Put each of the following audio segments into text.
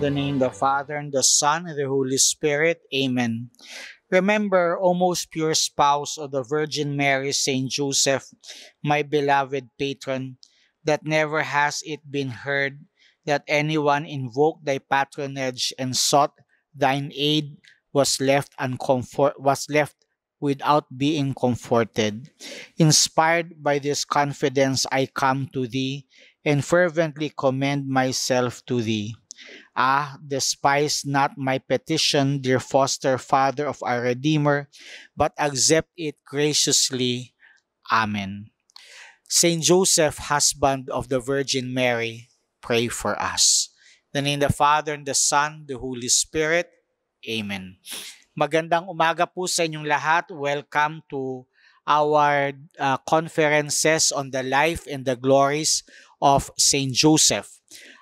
the name the Father, and the Son, and the Holy Spirit. Amen. Remember, O most pure spouse of the Virgin Mary, Saint Joseph, my beloved patron, that never has it been heard that anyone invoked thy patronage and sought thine aid was left uncomfort was left without being comforted. Inspired by this confidence, I come to thee and fervently commend myself to thee. Ah, despise not my petition, dear foster father of our Redeemer, but accept it graciously. Amen. Saint Joseph, husband of the Virgin Mary, pray for us. The name of the Father, and the Son, the Holy Spirit. Amen. Magandang umaga po sa inyong lahat. Welcome to our uh, conferences on the life and the glories of Saint Joseph.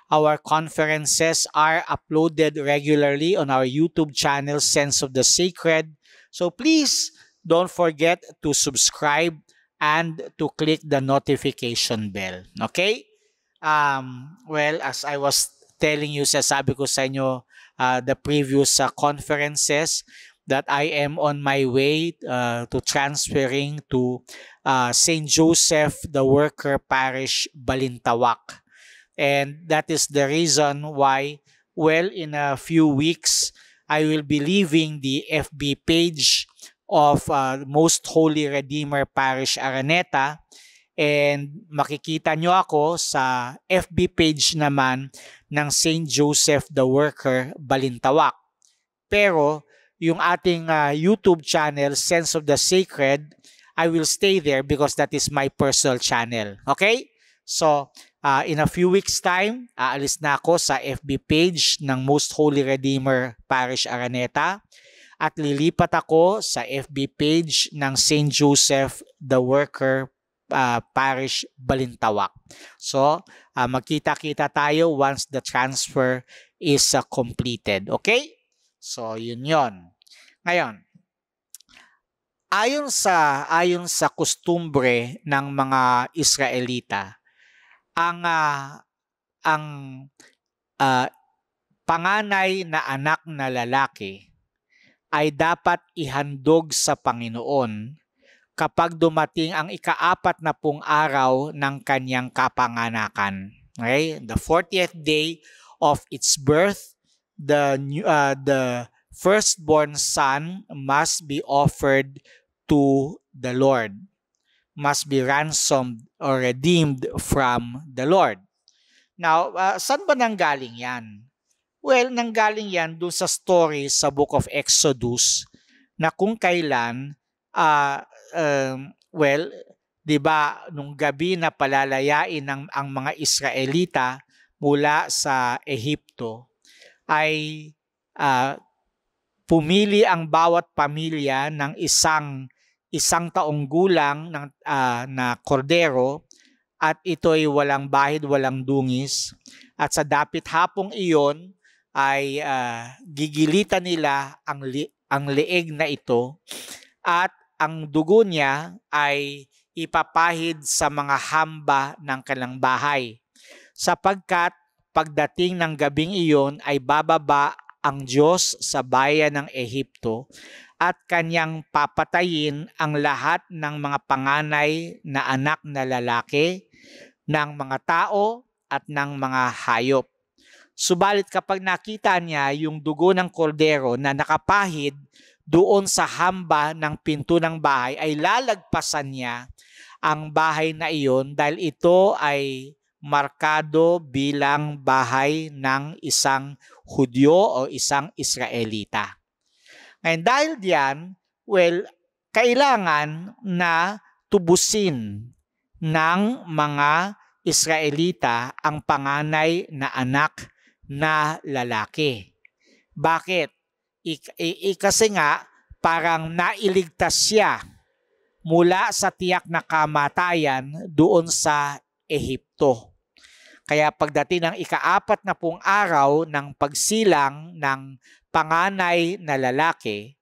Our conferences are uploaded regularly on our YouTube channel, Sense of the Sacred. So please don't forget to subscribe and to click the notification bell. Okay? Um, well, as I was telling you, sasabi ko sa inyo uh, the previous uh, conferences that I am on my way uh, to transferring to uh, St. Joseph the Worker Parish, Balintawak. And that is the reason why, well, in a few weeks, I will be leaving the FB page of uh, Most Holy Redeemer Parish Araneta. And makikita nyo ako sa FB page naman ng St. Joseph the Worker Balintawak. Pero yung ating uh, YouTube channel, Sense of the Sacred, I will stay there because that is my personal channel. Okay? So, Uh, in a few weeks time, aalis na ako sa FB page ng Most Holy Redeemer Parish Araneta at lilipat ako sa FB page ng St. Joseph the Worker uh, Parish Balintawak. So, uh, magkita-kita tayo once the transfer is uh, completed. Okay? So, yun yon. Ngayon, ayon sa ayon sa kustumbre ng mga Israelita, ang uh, ang uh, panganay na anak na lalaki ay dapat ihandog sa Panginoon kapag dumating ang ikaapat na pung araw ng kanyang kapanganakan. Okay? The 40th day of its birth, the, uh, the firstborn son must be offered to the Lord must be ransomed or redeemed from the Lord. Now, uh, saan ba nanggaling yan? Well, nanggaling yan doon sa story sa book of Exodus na kung kailan, uh, um, well, di ba, nung gabi na palalayain ng, ang mga Israelita mula sa Ehipto, ay uh, pumili ang bawat pamilya ng isang isang taong gulang ng, uh, na kordero at ito'y walang bahid, walang dungis. At sa dapit hapong iyon ay uh, gigilitan nila ang, li- ang leeg na ito at ang dugo niya ay ipapahid sa mga hamba ng kanilang bahay. Sapagkat pagdating ng gabing iyon ay bababa ang Diyos sa bayan ng Ehipto at kanyang papatayin ang lahat ng mga panganay na anak na lalaki ng mga tao at ng mga hayop. Subalit kapag nakita niya yung dugo ng kordero na nakapahid doon sa hamba ng pinto ng bahay ay lalagpasan niya ang bahay na iyon dahil ito ay markado bilang bahay ng isang Hudyo o isang Israelita. Ngayon, dahil diyan, well, kailangan na tubusin ng mga Israelita ang panganay na anak na lalaki. Bakit? Ik- ik- kasi nga, parang nailigtas siya mula sa tiyak na kamatayan doon sa Ehipto. Kaya pagdating ng ikaapat na pong araw ng pagsilang ng panganay na lalaki,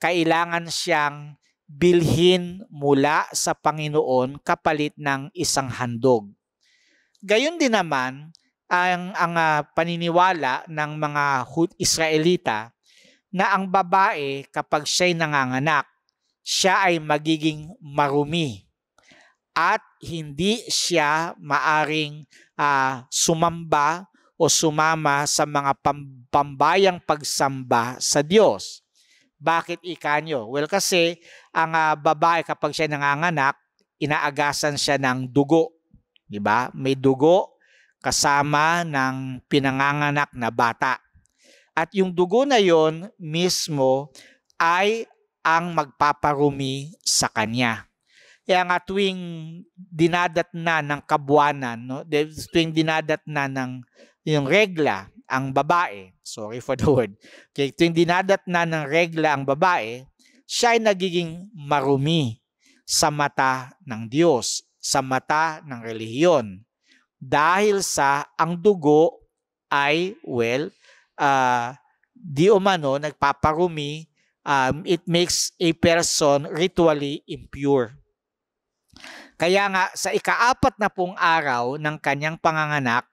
kailangan siyang bilhin mula sa Panginoon kapalit ng isang handog. Gayon din naman ang, ang uh, paniniwala ng mga Israelita na ang babae kapag siya'y nanganganak, siya ay magiging marumi at hindi siya maaring uh, sumamba o sumama sa mga pambayang pagsamba sa Diyos. Bakit ikanyo? Well, kasi ang uh, babae kapag siya nanganganak, inaagasan siya ng dugo. 'Di ba? May dugo kasama ng pinanganganak na bata. At yung dugo na yon mismo ay ang magpaparumi sa kanya. Kaya nga tuwing dinadat na ng kabuanan, no? tuwing dinadat na ng yung regla ang babae, sorry for the word, okay, tuwing dinadat na ng regla ang babae, siya ay nagiging marumi sa mata ng Diyos, sa mata ng relihiyon. Dahil sa ang dugo ay, well, uh, di umano nagpaparumi, um, it makes a person ritually impure. Kaya nga sa ikaapat na pong araw ng kanyang panganganak,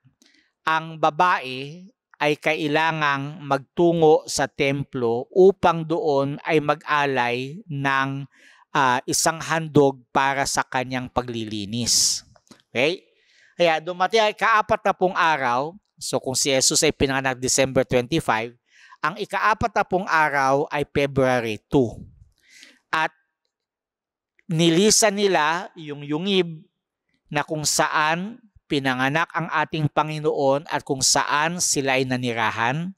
ang babae ay kailangang magtungo sa templo upang doon ay mag-alay ng uh, isang handog para sa kanyang paglilinis. Okay? Kaya dumating ay ikaapat na pong araw, so kung si Jesus ay pinanganak December 25, ang ikaapat na pong araw ay February 2. At nilisan nila yung yungib na kung saan pinanganak ang ating Panginoon at kung saan sila ay nanirahan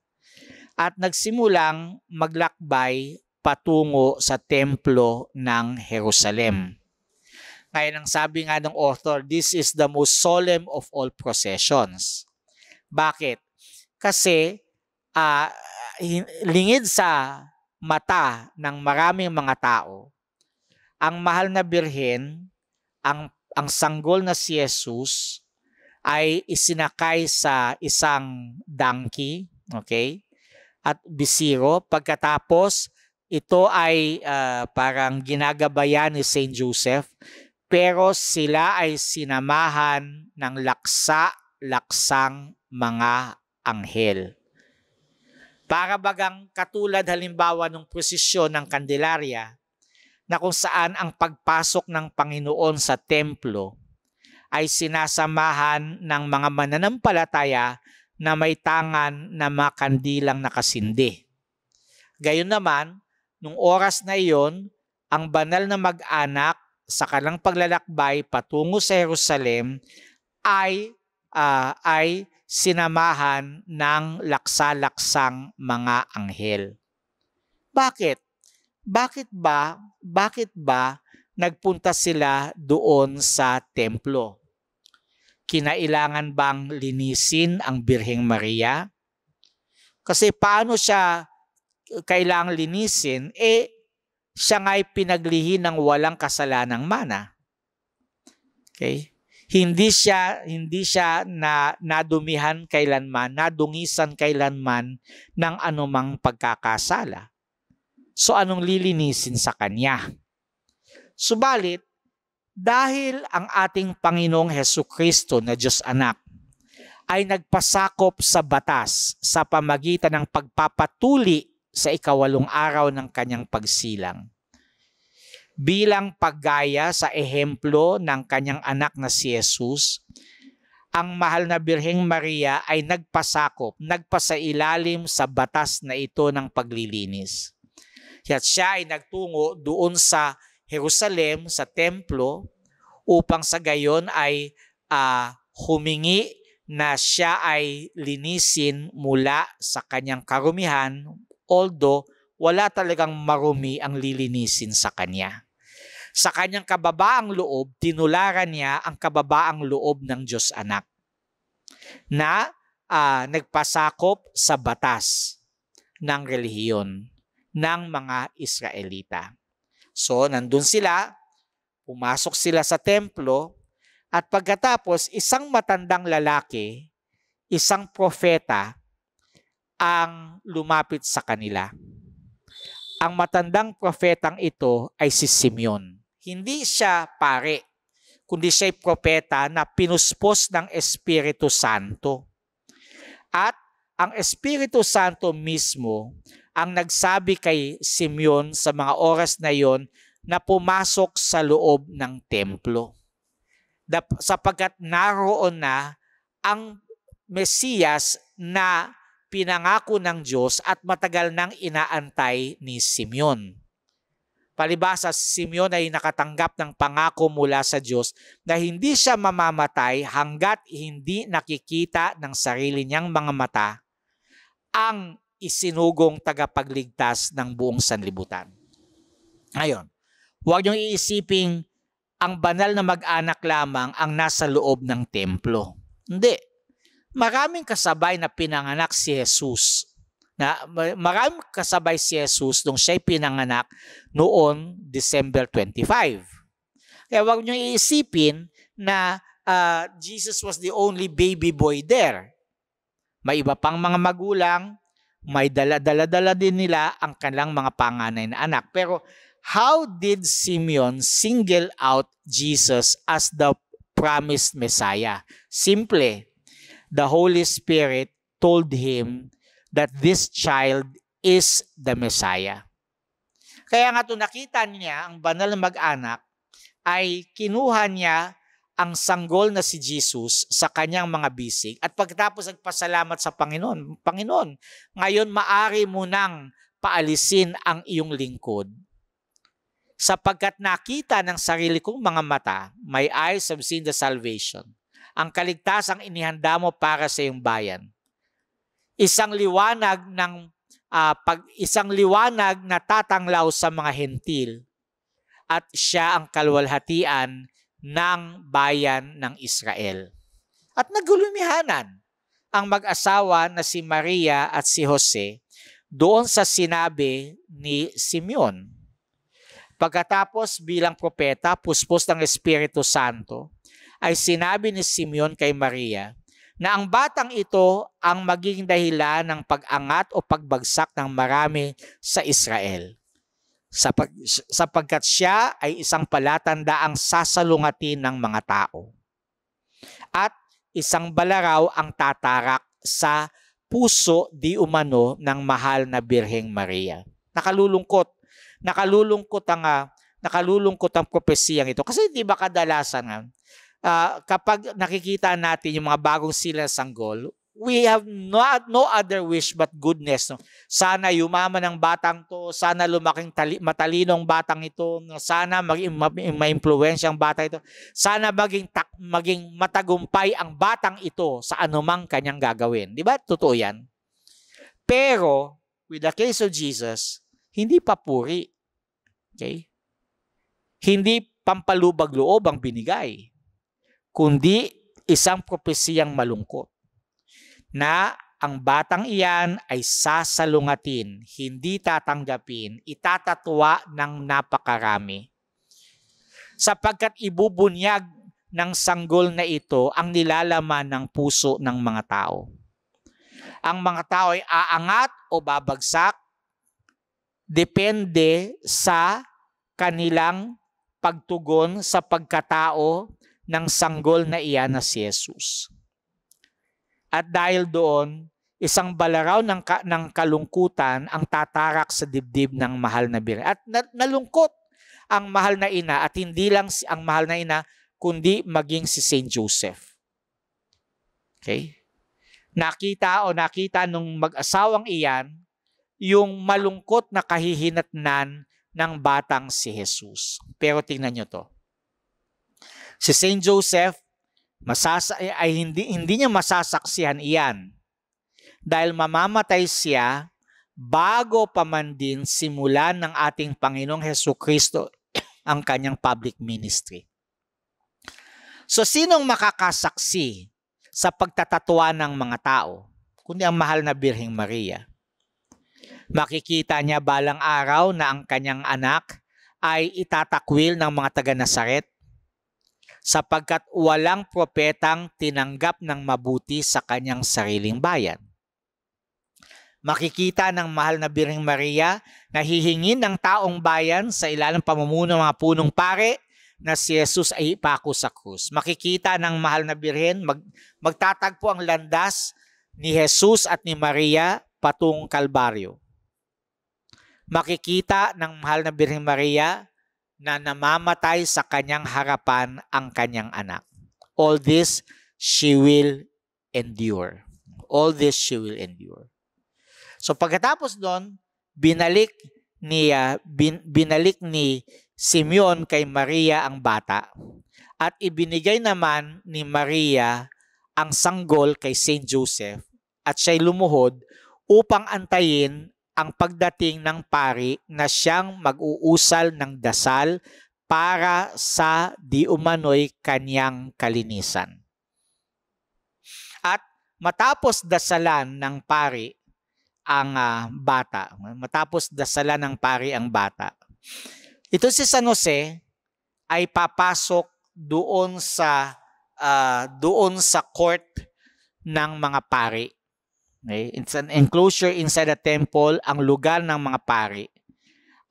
at nagsimulang maglakbay patungo sa templo ng Jerusalem. Ngayon ang sabi nga ng author, this is the most solemn of all processions. Bakit? Kasi uh, lingid sa mata ng maraming mga tao, ang mahal na birhen, ang ang sanggol na si Jesus ay isinakay sa isang donkey, okay? At bisiro pagkatapos ito ay uh, parang ginagabayan ni St. Joseph pero sila ay sinamahan ng laksa-laksang mga anghel. Para bagang katulad halimbawa ng prosesyon ng Candelaria, na kung saan ang pagpasok ng Panginoon sa templo ay sinasamahan ng mga mananampalataya na may tangan na makandilang nakasindi. Gayon naman, nung oras na iyon, ang banal na mag-anak sa kalang paglalakbay patungo sa Jerusalem ay uh, ay sinamahan ng laksa-laksang mga anghel. Bakit? bakit ba, bakit ba nagpunta sila doon sa templo? Kinailangan bang linisin ang Birheng Maria? Kasi paano siya kailangang linisin? Eh, siya nga'y pinaglihi ng walang kasalanang mana. Okay? Hindi siya hindi siya na nadumihan kailanman, nadungisan kailanman ng anumang pagkakasala. So anong lilinisin sa kanya? Subalit, dahil ang ating Panginoong Heso Kristo na Diyos Anak ay nagpasakop sa batas sa pamagitan ng pagpapatuli sa ikawalong araw ng kanyang pagsilang. Bilang paggaya sa ehemplo ng kanyang anak na si Jesus, ang mahal na Birheng Maria ay nagpasakop, nagpasailalim sa batas na ito ng paglilinis. At siya ay nagtungo doon sa Jerusalem, sa templo, upang sa gayon ay uh, humingi na siya ay linisin mula sa kanyang karumihan, although wala talagang marumi ang lilinisin sa kanya. Sa kanyang kababaang loob, tinularan niya ang kababaang loob ng Diyos anak na uh, nagpasakop sa batas ng relihiyon ng mga Israelita. So, nandun sila, pumasok sila sa templo, at pagkatapos, isang matandang lalaki, isang profeta, ang lumapit sa kanila. Ang matandang propetang ito ay si Simeon. Hindi siya pare, kundi siya'y propeta na pinuspos ng Espiritu Santo. At ang Espiritu Santo mismo ang nagsabi kay Simeon sa mga oras na yon na pumasok sa loob ng templo. Sapagkat naroon na ang Mesiyas na pinangako ng Diyos at matagal nang inaantay ni Simeon. Palibasa, si Simeon ay nakatanggap ng pangako mula sa Diyos na hindi siya mamamatay hanggat hindi nakikita ng sarili niyang mga mata ang isinugong tagapagligtas ng buong sanlibutan. Ngayon, huwag niyong iisiping ang banal na mag-anak lamang ang nasa loob ng templo. Hindi. Maraming kasabay na pinanganak si Jesus. Na, maraming kasabay si Jesus nung siya'y pinanganak noon December 25. Kaya huwag niyong iisipin na uh, Jesus was the only baby boy there. May iba pang mga magulang may dala-dala dala din nila ang kanilang mga panganay na anak. Pero how did Simeon single out Jesus as the promised Messiah? Simple, eh. the Holy Spirit told him that this child is the Messiah. Kaya nga ito nakita niya, ang banal na mag-anak, ay kinuha niya ang sanggol na si Jesus sa kanyang mga bisig at pagkatapos nagpasalamat sa Panginoon, Panginoon, ngayon maari mo nang paalisin ang iyong lingkod sapagkat nakita ng sarili kong mga mata, my eyes have seen the salvation, ang kaligtasang inihanda mo para sa iyong bayan. Isang liwanag ng uh, pag isang liwanag na tatanglaw sa mga hentil at siya ang kalwalhatian ng bayan ng Israel. At nagulumihanan ang mag-asawa na si Maria at si Jose doon sa sinabi ni Simeon. Pagkatapos bilang propeta, puspos ng Espiritu Santo, ay sinabi ni Simeon kay Maria na ang batang ito ang magiging dahilan ng pag-angat o pagbagsak ng marami sa Israel sapag, sapagkat siya ay isang palatandaang sasalungatin ng mga tao. At isang balaraw ang tatarak sa puso di umano ng mahal na Birheng Maria. Nakalulungkot. Nakalulungkot ang uh, nakalulungkot ang propesiyang ito. Kasi di ba kadalasan uh, kapag nakikita natin yung mga bagong sila sanggol, we have not, no other wish but goodness. No? Sana yumaman ang batang to, sana lumaking tali, matalinong batang ito, no? sana maging ma-impluwensya ang bata ito, sana maging, tak, maging matagumpay ang batang ito sa anumang kanyang gagawin. Di ba? Totoo yan. Pero, with the case of Jesus, hindi papuri. Okay? Hindi pampalubag loob ang binigay, kundi isang propesiyang malungkot na ang batang iyan ay sasalungatin, hindi tatanggapin, itatatwa ng napakarami. Sapagkat ibubunyag ng sanggol na ito ang nilalaman ng puso ng mga tao. Ang mga tao ay aangat o babagsak depende sa kanilang pagtugon sa pagkatao ng sanggol na iyan na si Jesus. At dahil doon, isang balaraw ng, ka, ng kalungkutan ang tatarak sa dibdib ng mahal na bire. At na, nalungkot ang mahal na ina at hindi lang si, ang mahal na ina, kundi maging si St. Joseph. Okay? Nakita o nakita nung mag-asawang iyan yung malungkot na kahihinatnan ng batang si Jesus. Pero tingnan nyo to. Si St. Joseph Masasa ay hindi hindi niya masasaksihan iyan dahil mamamatay siya bago pa man din simulan ng ating Panginoong Heso Kristo ang kanyang public ministry. So sinong makakasaksi sa pagtatatwa ng mga tao? Kundi ang mahal na Birhing Maria. Makikita niya balang araw na ang kanyang anak ay itatakwil ng mga taga Nazaret sapagkat walang propetang tinanggap ng mabuti sa kanyang sariling bayan. Makikita ng mahal na Biring Maria na hihingin ng taong bayan sa ilalang pamumuno ng mga punong pare na si Jesus ay ipako sa krus. Makikita ng mahal na Birhen, mag, magtatagpo ang landas ni Jesus at ni Maria patungong Kalbaryo. Makikita ng mahal na Birhen Maria na namamatay sa kanyang harapan ang kanyang anak. All this she will endure. All this she will endure. So pagkatapos doon, binalik ni uh, bin, binalik ni Simeon kay Maria ang bata at ibinigay naman ni Maria ang sanggol kay Saint Joseph at siya'y lumuhod upang antayin ang pagdating ng pari na siyang mag-uusal ng dasal para sa di umano'y kanyang kalinisan. At matapos dasalan ng pari ang uh, bata, matapos dasalan ng pari ang bata, ito si San Jose ay papasok doon sa uh, doon sa court ng mga pari Okay? It's an enclosure inside a temple, ang lugar ng mga pari.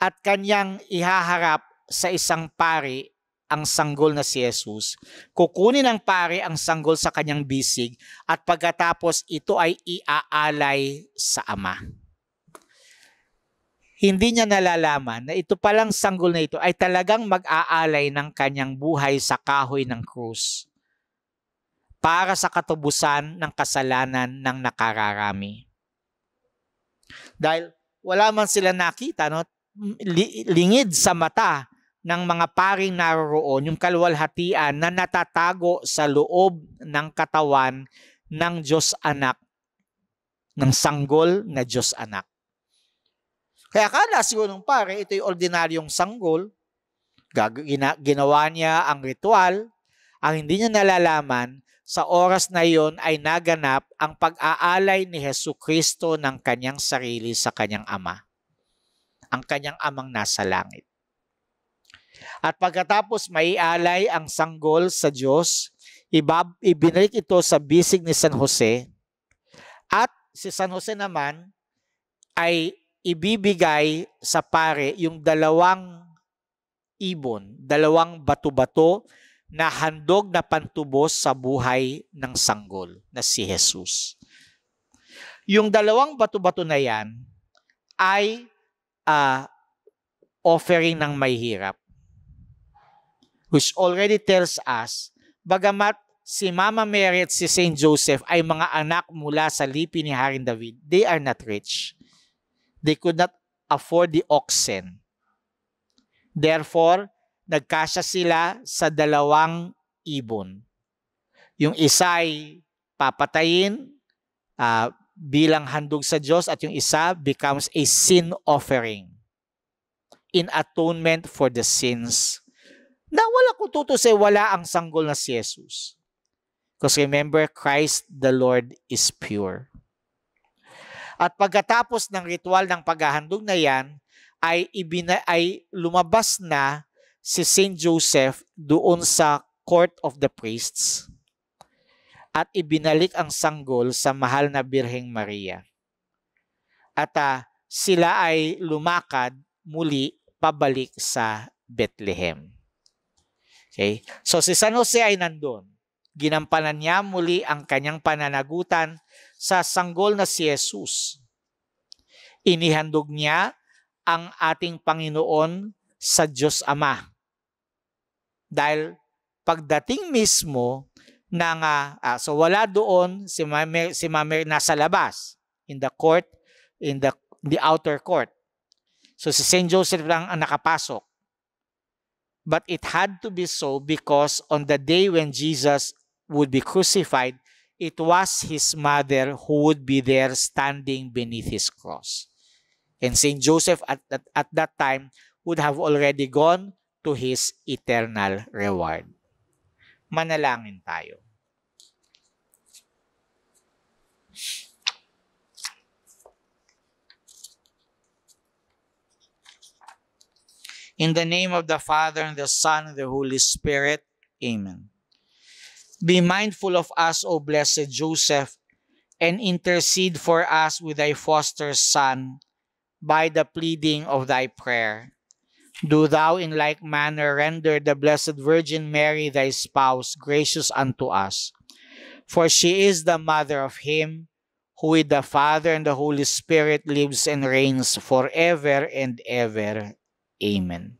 At kanyang ihaharap sa isang pari ang sanggol na si Jesus. Kukunin ng pari ang sanggol sa kanyang bisig at pagkatapos ito ay iaalay sa ama. Hindi niya nalalaman na ito palang sanggol na ito ay talagang mag-aalay ng kanyang buhay sa kahoy ng krus para sa katubusan ng kasalanan ng nakararami. Dahil wala man sila nakita, no? lingid sa mata ng mga paring naroroon yung kalwalhatian na natatago sa loob ng katawan ng Diyos anak, ng sanggol na Diyos anak. Kaya akala siguro ng pare, ito yung ordinaryong sanggol, ginawa niya ang ritual, ang hindi niya nalalaman, sa oras na iyon ay naganap ang pag-aalay ni Heso Kristo ng kanyang sarili sa kanyang ama, ang kanyang amang nasa langit. At pagkatapos maialay ang sanggol sa Diyos, ibab, ibinalik ito sa bisig ni San Jose at si San Jose naman ay ibibigay sa pare yung dalawang ibon, dalawang bato-bato na handog na pantubos sa buhay ng sanggol na si Jesus. Yung dalawang bato-bato na yan ay uh, offering ng may which already tells us bagamat si Mama Mary at si St. Joseph ay mga anak mula sa lipi ni Haring David, they are not rich. They could not afford the oxen. Therefore, nagkasya sila sa dalawang ibon. Yung isa ay papatayin uh, bilang handog sa Diyos at yung isa becomes a sin offering in atonement for the sins. Na wala kung tutusay, eh, wala ang sanggol na si Jesus. Because remember, Christ the Lord is pure. At pagkatapos ng ritual ng paghahandog na yan, ay, ibina, ay lumabas na si Saint Joseph doon sa court of the priests at ibinalik ang sanggol sa mahal na Birheng Maria. At uh, sila ay lumakad muli pabalik sa Bethlehem. Okay? So si San Jose ay nandoon. Ginampanan niya muli ang kanyang pananagutan sa sanggol na si Jesus. Inihandog niya ang ating Panginoon sa Diyos Ama dahil pagdating mismo ng, uh, ah, uh, so wala doon, si Mamer, si Mamer nasa labas, in the court, in the, the outer court. So si St. Joseph lang ang nakapasok. But it had to be so because on the day when Jesus would be crucified, it was his mother who would be there standing beneath his cross. And St. Joseph at, at, at that time would have already gone to His eternal reward. Manalangin tayo. In the name of the Father, and the Son, and the Holy Spirit. Amen. Be mindful of us, O blessed Joseph, and intercede for us with thy foster son by the pleading of thy prayer Do thou in like manner render the Blessed Virgin Mary, thy spouse, gracious unto us. For she is the mother of him who with the Father and the Holy Spirit lives and reigns forever and ever. Amen.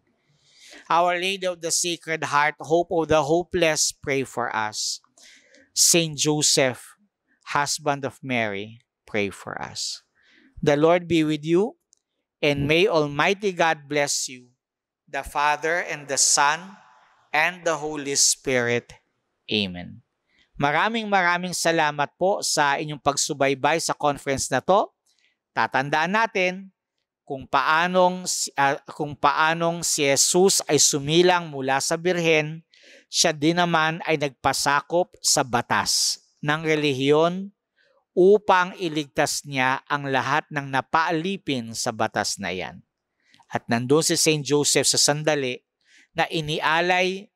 Our Lady of the Sacred Heart, Hope of the Hopeless, pray for us. Saint Joseph, husband of Mary, pray for us. The Lord be with you, and may Almighty God bless you the Father, and the Son, and the Holy Spirit. Amen. Maraming maraming salamat po sa inyong pagsubaybay sa conference na to. Tatandaan natin kung paanong uh, kung paanong si Jesus ay sumilang mula sa birhen, siya din naman ay nagpasakop sa batas ng relihiyon upang iligtas niya ang lahat ng napaalipin sa batas na yan. At nandun si St. Joseph sa sandali na inialay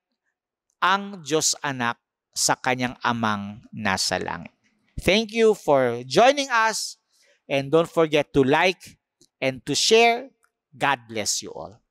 ang Diyos anak sa kanyang amang nasa langit. Thank you for joining us and don't forget to like and to share. God bless you all.